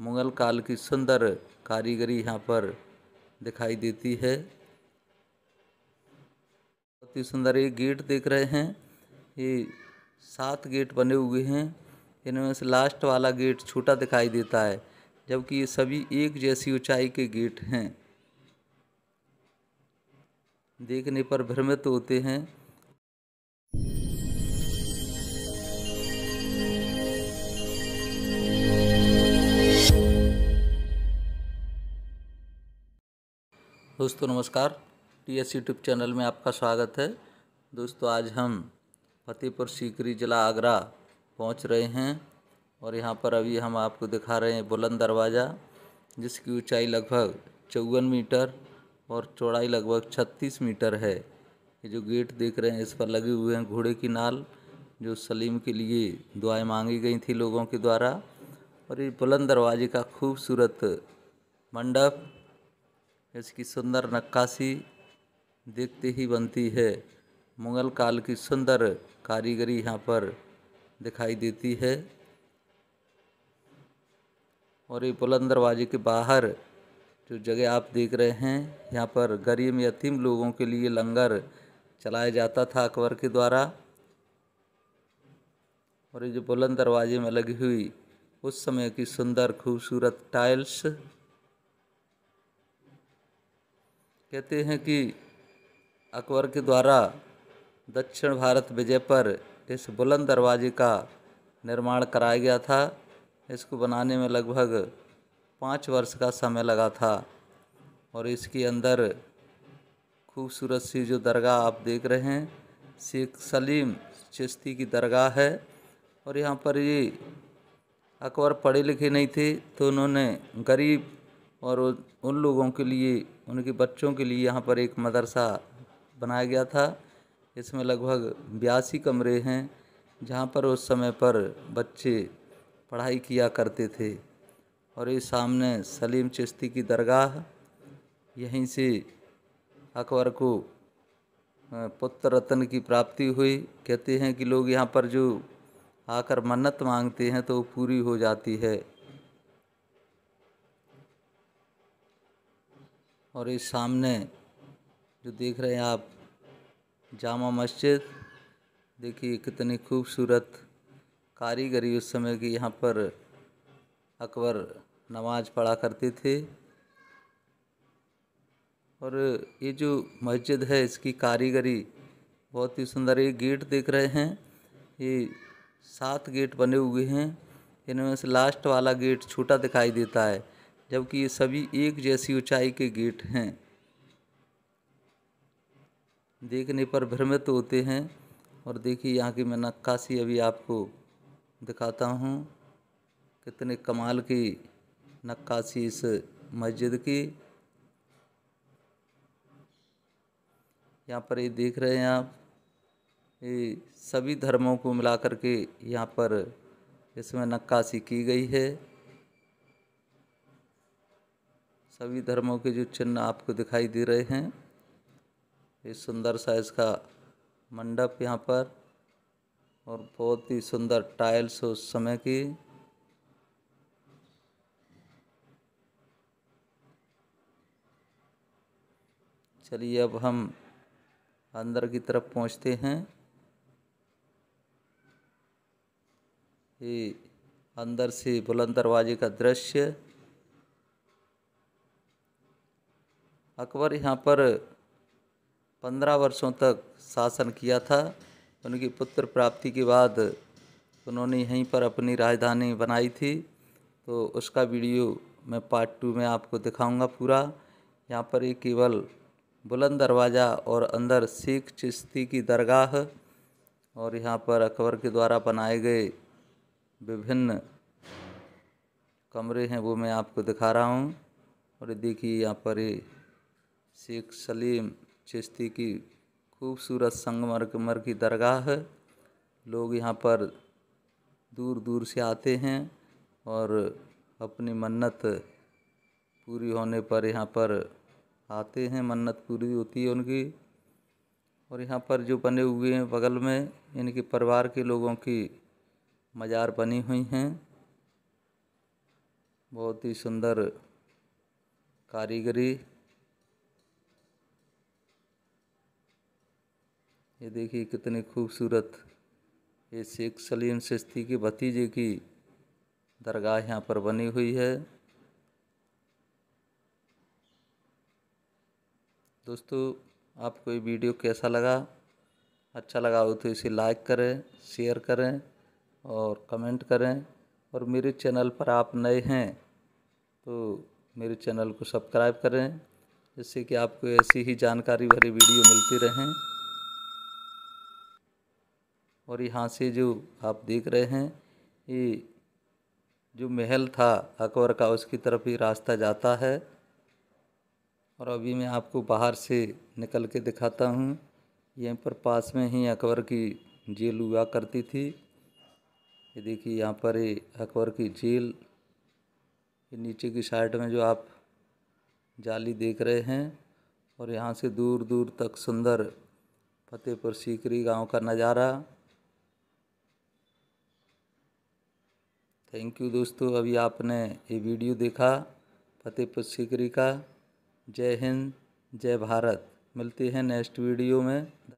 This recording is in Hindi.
मुगल काल की सुंदर कारीगरी यहाँ पर दिखाई देती है बहुत ही सुंदर ये गेट देख रहे हैं ये सात गेट बने हुए हैं इनमें से लास्ट वाला गेट छोटा दिखाई देता है जबकि ये सभी एक जैसी ऊंचाई के गेट हैं देखने पर भ्रमित होते हैं दोस्तों नमस्कार टी एस यूट्यूब चैनल में आपका स्वागत है दोस्तों आज हम फतेहपुर सीकरी ज़िला आगरा पहुंच रहे हैं और यहां पर अभी हम आपको दिखा रहे हैं बुलंद दरवाज़ा जिसकी ऊंचाई लगभग चौवन मीटर और चौड़ाई लगभग छत्तीस मीटर है ये जो गेट देख रहे हैं इस पर लगे हुए हैं घोड़े की नाल जो सलीम के लिए दुआएँ मांगी गई थी लोगों के द्वारा और ये बुलंद दरवाजे का खूबसूरत मंडप इसकी सुंदर नक्काशी देखते ही बनती है मुग़ल काल की सुंदर कारीगरी यहाँ पर दिखाई देती है और ये बुलंद दरवाजे के बाहर जो जगह आप देख रहे हैं यहाँ पर गरीब यतीम लोगों के लिए लंगर चलाया जाता था अकबर के द्वारा और ये जो बुलंद दरवाजे में लगी हुई उस समय की सुंदर खूबसूरत टाइल्स कहते हैं कि अकबर के द्वारा दक्षिण भारत विजय पर इस बुलंद दरवाजे का निर्माण कराया गया था इसको बनाने में लगभग पाँच वर्ष का समय लगा था और इसके अंदर खूबसूरत सी जो दरगाह आप देख रहे हैं शेख सलीम चिश्ती की दरगाह है और यहाँ पर ये अकबर पढ़े लिखे नहीं थे तो उन्होंने गरीब और उन लोगों के लिए उनके बच्चों के लिए यहाँ पर एक मदरसा बनाया गया था इसमें लगभग बयासी कमरे हैं जहाँ पर उस समय पर बच्चे पढ़ाई किया करते थे और ये सामने सलीम चिश्ती की दरगाह यहीं से अकबर को पुत्र रत्न की प्राप्ति हुई कहते हैं कि लोग यहाँ पर जो आकर मन्नत मांगते हैं तो पूरी हो जाती है और इस सामने जो देख रहे हैं आप जामा मस्जिद देखिए कितनी खूबसूरत कारीगरी उस समय की यहाँ पर अकबर नमाज पढ़ा करते थे और ये जो मस्जिद है इसकी कारीगरी बहुत ही सुंदर ये गेट देख रहे हैं ये सात गेट बने हुए हैं इनमें से लास्ट वाला गेट छोटा दिखाई देता है जबकि ये सभी एक जैसी ऊंचाई के गेट हैं देखने पर भ्रमित होते हैं और देखिए यहाँ की मैं नक्काशी अभी आपको दिखाता हूँ कितने कमाल की नक्काशी इस मस्जिद की यहाँ पर ये देख रहे हैं आप ये सभी धर्मों को मिला कर के यहाँ पर इसमें नक्काशी की गई है सभी धर्मों के जो चिन्ह आपको दिखाई दे रहे हैं ये सुंदर साइज का मंडप यहाँ पर और बहुत ही सुंदर टाइल्स उस समय की चलिए अब हम अंदर की तरफ पहुँचते हैं ये अंदर से बुलंद दरवाजे का दृश्य अकबर यहाँ पर पंद्रह वर्षों तक शासन किया था उनकी पुत्र प्राप्ति के बाद उन्होंने यहीं पर अपनी राजधानी बनाई थी तो उसका वीडियो मैं पार्ट टू में आपको दिखाऊंगा पूरा यहाँ पर ये केवल बुलंद दरवाज़ा और अंदर सिख चिश्ती की दरगाह और यहाँ पर अकबर के द्वारा बनाए गए विभिन्न कमरे हैं वो मैं आपको दिखा रहा हूँ और देखिए यहाँ पर ये शेख सलीम चिश्ती की खूबसूरत संगमरमर की दरगाह है लोग यहाँ पर दूर दूर से आते हैं और अपनी मन्नत पूरी होने पर यहाँ पर आते हैं मन्नत पूरी होती है उनकी और यहाँ पर जो बने हुए हैं बगल में इनके परिवार के लोगों की मज़ार बनी हुई हैं बहुत ही सुंदर कारीगरी ये देखिए कितनी खूबसूरत ये शेख सलीम चिश्ती के भतीजे की दरगाह यहाँ पर बनी हुई है दोस्तों आपको ये वीडियो कैसा लगा अच्छा लगा हो तो इसे लाइक करें शेयर करें और कमेंट करें और मेरे चैनल पर आप नए हैं तो मेरे चैनल को सब्सक्राइब करें जिससे कि आपको ऐसी ही जानकारी भरी वीडियो मिलती रहें और यहाँ से जो आप देख रहे हैं ये जो महल था अकबर का उसकी तरफ ही रास्ता जाता है और अभी मैं आपको बाहर से निकल के दिखाता हूँ यहीं पर पास में ही अकबर की जेल हुआ करती थी ये देखिए यहाँ पर ये अकबर की जेल नीचे की साइड में जो आप जाली देख रहे हैं और यहाँ से दूर दूर तक सुंदर फतेहपुर सीकरी गांव का नज़ारा थैंक यू दोस्तों अभी आपने ये वीडियो देखा फतेहपुर सीकरी का जय हिंद जय भारत मिलते हैं नेक्स्ट वीडियो में